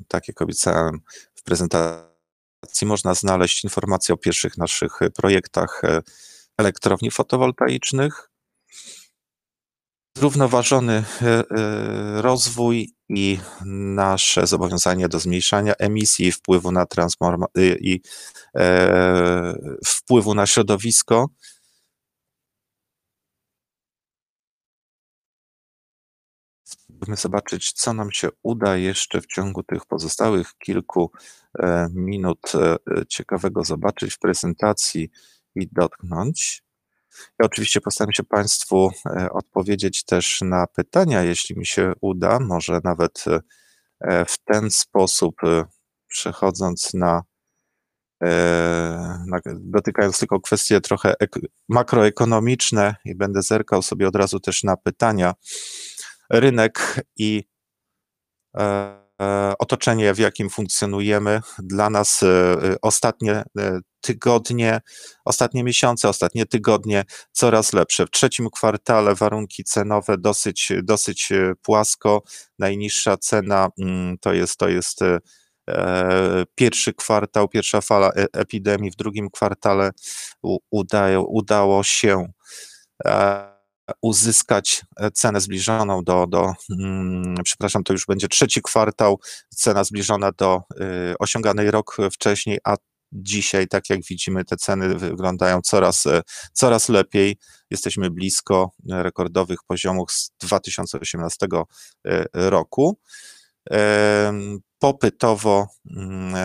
tak jak obiecałem w prezentacji, można znaleźć informacje o pierwszych naszych e, projektach e, elektrowni fotowoltaicznych. Zrównoważony rozwój i nasze zobowiązanie do zmniejszania emisji i wpływu na, i, wpływu na środowisko Chcemy zobaczyć, co nam się uda jeszcze w ciągu tych pozostałych kilku e, minut e, ciekawego zobaczyć w prezentacji i dotknąć. Ja oczywiście postaram się Państwu e, odpowiedzieć też na pytania, jeśli mi się uda, może nawet w ten sposób, przechodząc na, na dotykając tylko kwestie trochę makroekonomiczne i będę zerkał sobie od razu też na pytania, rynek i e, e, otoczenie, w jakim funkcjonujemy, dla nas e, ostatnie tygodnie, ostatnie miesiące, ostatnie tygodnie coraz lepsze. W trzecim kwartale warunki cenowe dosyć, dosyć płasko. Najniższa cena mm, to jest, to jest pierwszy kwartał, pierwsza fala epidemii. W drugim kwartale udało, udało się uzyskać e, cenę zbliżoną do, do mm, przepraszam, to już będzie trzeci kwartał, cena zbliżona do y, osiąganej rok wcześniej, a dzisiaj, tak jak widzimy, te ceny wyglądają coraz, e, coraz lepiej. Jesteśmy blisko rekordowych poziomów z 2018 e, roku. Popytowo mm,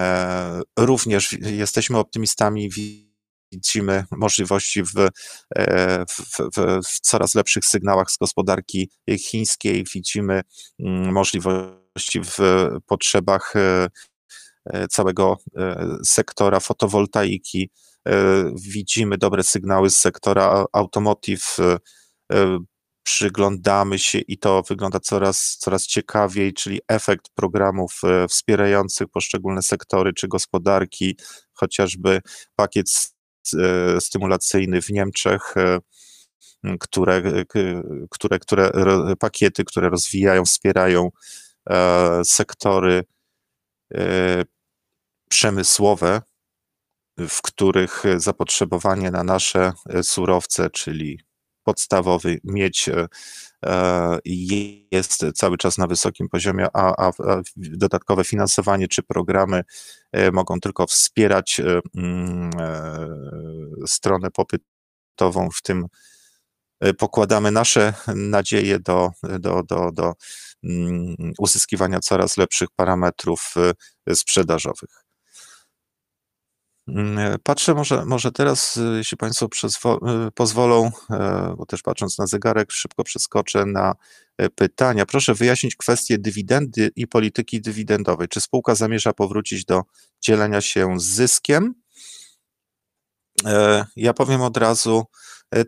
również jesteśmy optymistami widzimy możliwości e, w, w, w, coraz lepszych sygnałach z gospodarki chińskiej, widzimy mm, możliwości w potrzebach e, e, całego sektora fotowoltaiki, widzimy dobre sygnały z sektora automotive, przyglądamy się i to wygląda coraz, coraz ciekawiej, czyli efekt programów wspierających poszczególne sektory czy gospodarki, chociażby pakiet E, stymulacyjny w Niemczech, e, e, które, które, które pakiety, które rozwijają, wspierają sektory przemysłowe, w których zapotrzebowanie na nasze surowce, czyli podstawowy miedź, jest cały czas na wysokim poziomie, a, a dodatkowe finansowanie czy programy e, mogą tylko wspierać e, mm, e, stronę popytową w tym, pokładamy nasze nadzieje do, do, do, do mm, uzyskiwania coraz lepszych parametrów sprzedażowych. Mm, e, patrzę może, może teraz, y, jeśli Państwo y, pozwolą, e, bo też patrząc na zegarek, szybko przeskoczę na e, pytania. Proszę wyjaśnić kwestię dywidendy i polityki dywidendowej. Czy spółka zamierza powrócić do dzielenia się z zyskiem? Ja powiem od razu,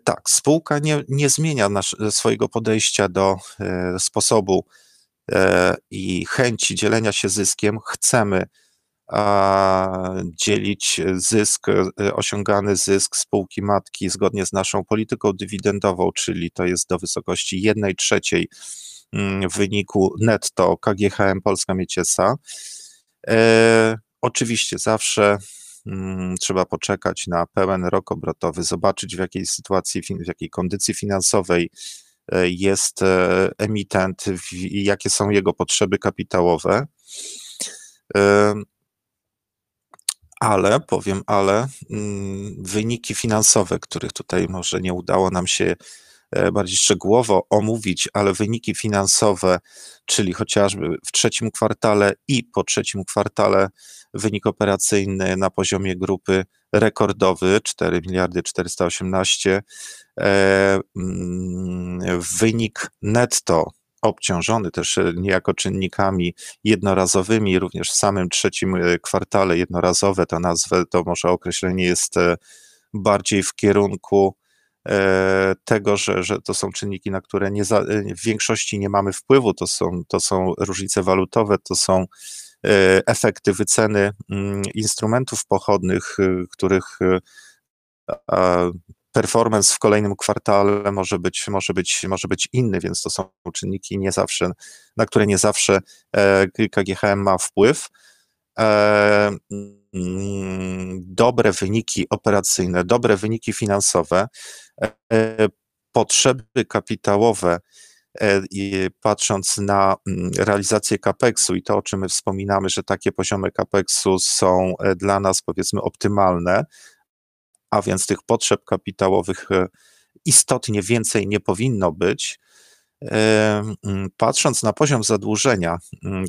tak, spółka nie, nie zmienia nasz, swojego podejścia do sposobu i chęci dzielenia się zyskiem. Chcemy dzielić zysk, e, osiągany zysk spółki matki zgodnie z naszą polityką dywidendową, czyli to jest do wysokości 1 trzeciej mm, wyniku netto KGHM Polska Mieciesa. E, oczywiście zawsze mm, trzeba poczekać na pełen rok obrotowy, zobaczyć w jakiej sytuacji, w jakiej kondycji finansowej e, jest emitent i jakie są jego potrzeby kapitałowe ale, powiem ale, mm, wyniki finansowe, których tutaj może nie udało nam się e, bardziej szczegółowo omówić, ale wyniki finansowe, czyli chociażby w trzecim kwartale i po trzecim kwartale wynik operacyjny na poziomie grupy rekordowy 4 miliardy 418. E, mm, wynik netto obciążony też e, niejako czynnikami jednorazowymi, również w samym trzecim e, kwartale jednorazowe ta nazwę, to może określenie jest e, bardziej w kierunku tego, że, że to są czynniki, na które nie za, w większości nie mamy wpływu, to są, to są różnice walutowe, to są efekty wyceny mm, instrumentów pochodnych, których performance w kolejnym kwartale może być, może być, może być inny, więc to są czynniki nie zawsze, na które nie zawsze e, KGHM ma wpływ. E, mm, dobre wyniki operacyjne, dobre wyniki finansowe, e, potrzeby kapitałowe, i patrząc na mm, realizację CAPEX-u i to, o czym my wspominamy, że takie poziomy CAPEX-u są dla nas powiedzmy optymalne, a więc tych potrzeb kapitałowych e, istotnie więcej nie powinno być. E, patrząc na poziom zadłużenia,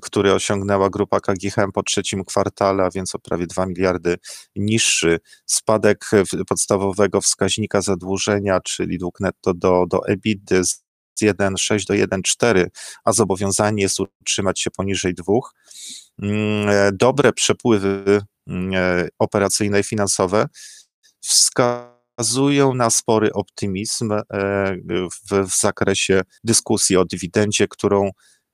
który osiągnęła grupa KGHM po trzecim kwartale, a więc o prawie 2 miliardy niższy, spadek e, podstawowego wskaźnika zadłużenia, czyli dług netto do, do EBIT z 1,6 do 1,4, a zobowiązanie jest utrzymać się poniżej 2. Dobre przepływy operacyjne i finansowe wskazują na spory optymizm e, w, w zakresie dyskusji o dywidendzie, którą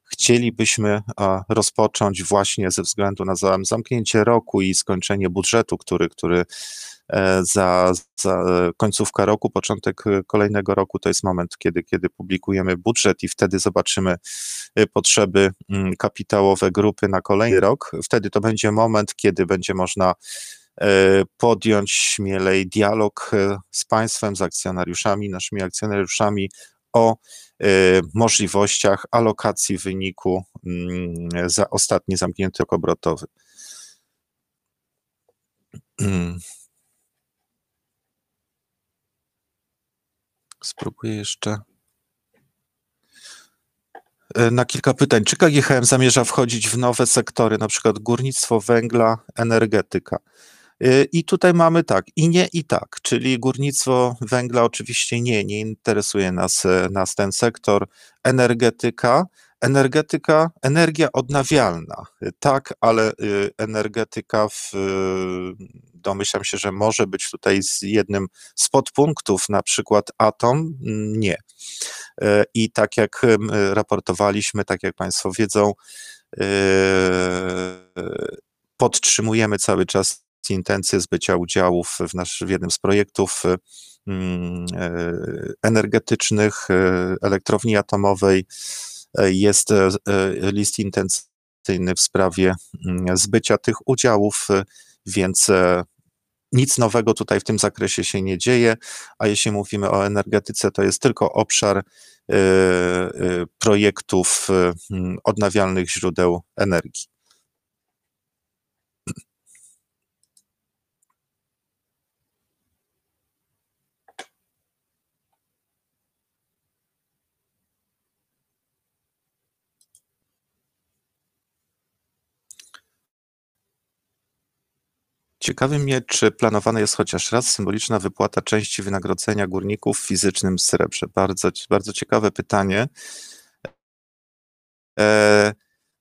chcielibyśmy rozpocząć właśnie ze względu na zamknięcie roku i skończenie budżetu, który, który e, za, za końcówka roku, początek kolejnego roku to jest moment, kiedy, kiedy publikujemy budżet i wtedy zobaczymy e, potrzeby mm, kapitałowe grupy na kolejny rok. Wtedy to będzie moment, kiedy będzie można E, podjąć śmielej dialog e, z państwem, z akcjonariuszami, naszymi akcjonariuszami o e, możliwościach alokacji wyniku mm, za ostatni zamknięty rok obrotowy. (clears throat) Spróbuję jeszcze. Na kilka pytań. Czy KGHM zamierza wchodzić w nowe sektory, na przykład górnictwo węgla, energetyka? Y, I tutaj mamy tak, i nie, i tak, czyli górnictwo węgla oczywiście nie, nie interesuje nas, e, nas ten sektor, energetyka, energetyka, energia odnawialna, y, tak, ale y, energetyka w, domyślam się, że może być tutaj z jednym z podpunktów, na przykład atom, mm, nie. E, I tak jak raportowaliśmy, tak jak Państwo wiedzą, podtrzymujemy cały czas intencje zbycia udziałów w, nasz, w jednym z projektów y, mm, e, energetycznych, y, elektrowni atomowej. E, jest e, list intencyjny w sprawie mm, zbycia tych udziałów, y, więc nic nowego tutaj w tym zakresie się nie dzieje, a jeśli mówimy o energetyce, to jest tylko obszar projektów mm, odnawialnych źródeł energii. Ciekawy mnie, czy planowana jest chociaż raz symboliczna wypłata części wynagrodzenia górników w fizycznym srebrze. Bardzo, bardzo ciekawe pytanie. E,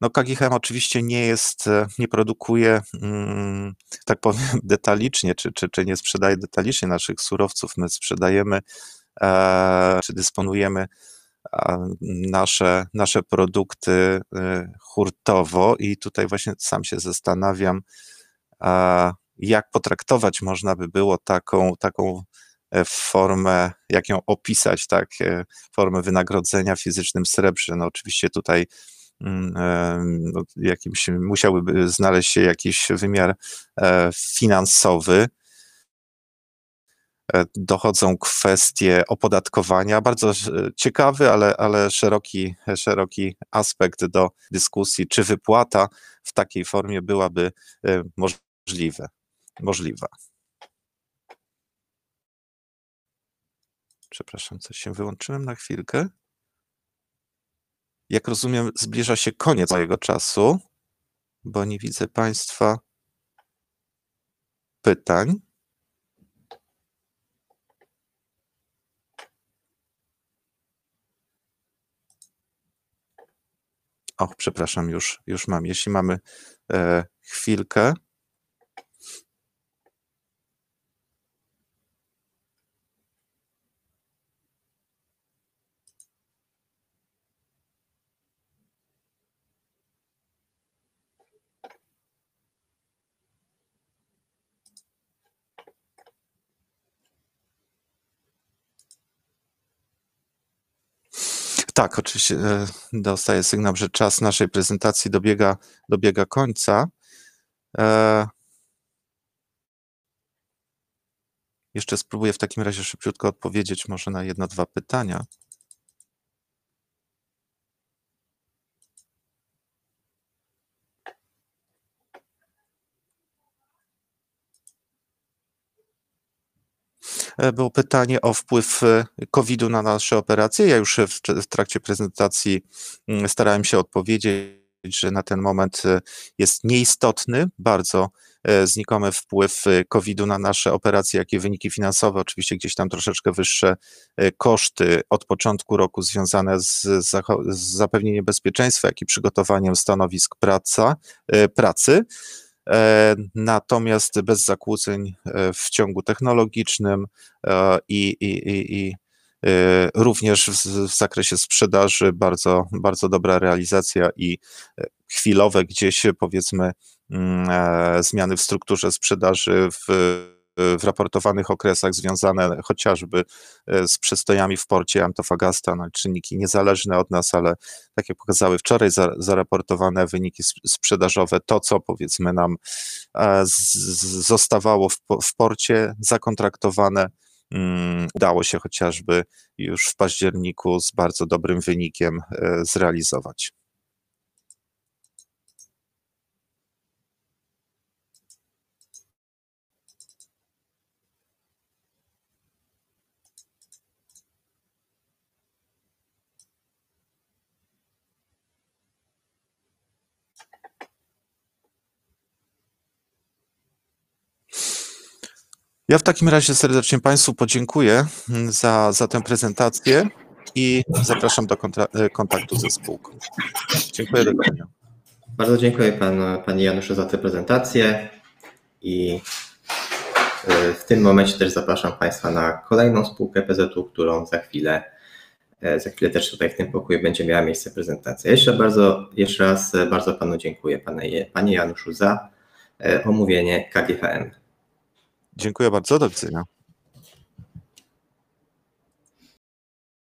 no KGHM oczywiście nie jest, e, nie produkuje, mm, tak powiem, (laughs) detalicznie, czy, czy, czy nie sprzedaje detalicznie naszych surowców. My sprzedajemy, e, czy dysponujemy nasze, nasze produkty hurtowo i tutaj właśnie sam się zastanawiam, jak potraktować można by było taką, taką e, formę, jak ją opisać, tak, e, formę wynagrodzenia w fizycznym srebrze. No oczywiście tutaj mm, e, no, jakimś, musiałby znaleźć się jakiś wymiar finansowy. Dochodzą kwestie opodatkowania. Bardzo ciekawy, ale, ale szeroki, szeroki aspekt do dyskusji, czy wypłata w takiej formie byłaby możliwa możliwa. Przepraszam, coś się wyłączyłem na chwilkę. Jak rozumiem, zbliża się koniec mojego czasu, bo nie widzę Państwa pytań. Och, przepraszam, już, już mam. Jeśli mamy e, chwilkę, Tak, oczywiście e, dostaję sygnał, że czas naszej prezentacji dobiega, dobiega końca. E... Jeszcze spróbuję w takim razie szybciutko odpowiedzieć może na jedno, dwa pytania. E, było pytanie o wpływ e, COVID-u na nasze operacje. Ja już w trakcie prezentacji mm, starałem się odpowiedzieć, że na ten moment e, jest nieistotny, bardzo znikomy wpływ COVID-u na nasze operacje, jakie wyniki finansowe, oczywiście gdzieś tam troszeczkę wyższe koszty od początku roku związane z, z zapewnieniem bezpieczeństwa, jak i przygotowaniem stanowisk praca, pracy. E, natomiast bez zakłóceń e, w ciągu technologicznym e, i, i, i, i również w, w, zakresie sprzedaży bardzo, bardzo dobra realizacja i chwilowe gdzieś powiedzmy mm, zmiany w strukturze sprzedaży w w raportowanych okresach związane chociażby e, z przestojami w porcie Antofagasta, no, czynniki niezależne od nas, ale tak jak pokazały wczoraj zaraportowane wyniki sprzedażowe, to co powiedzmy nam e, zostawało w, w porcie zakontraktowane, mm, udało się chociażby już w październiku z bardzo dobrym wynikiem e, zrealizować. Ja w takim razie serdecznie Państwu podziękuję mm, za, za tę prezentację i zapraszam do e, kontaktu ze spółką. Dziękuję do widzenia. Bardzo dziękuję pan, Panie Januszu za tę prezentację i e, w tym momencie też zapraszam Państwa na kolejną spółkę PZU, którą za chwilę, e, za chwilę też tutaj w tym pokoju będzie miała miejsce prezentacja. Jeszcze, bardzo, jeszcze raz bardzo Panu dziękuję, Panie, panie Januszu, za omówienie KGHM. Dziękuję bardzo, do widzenia.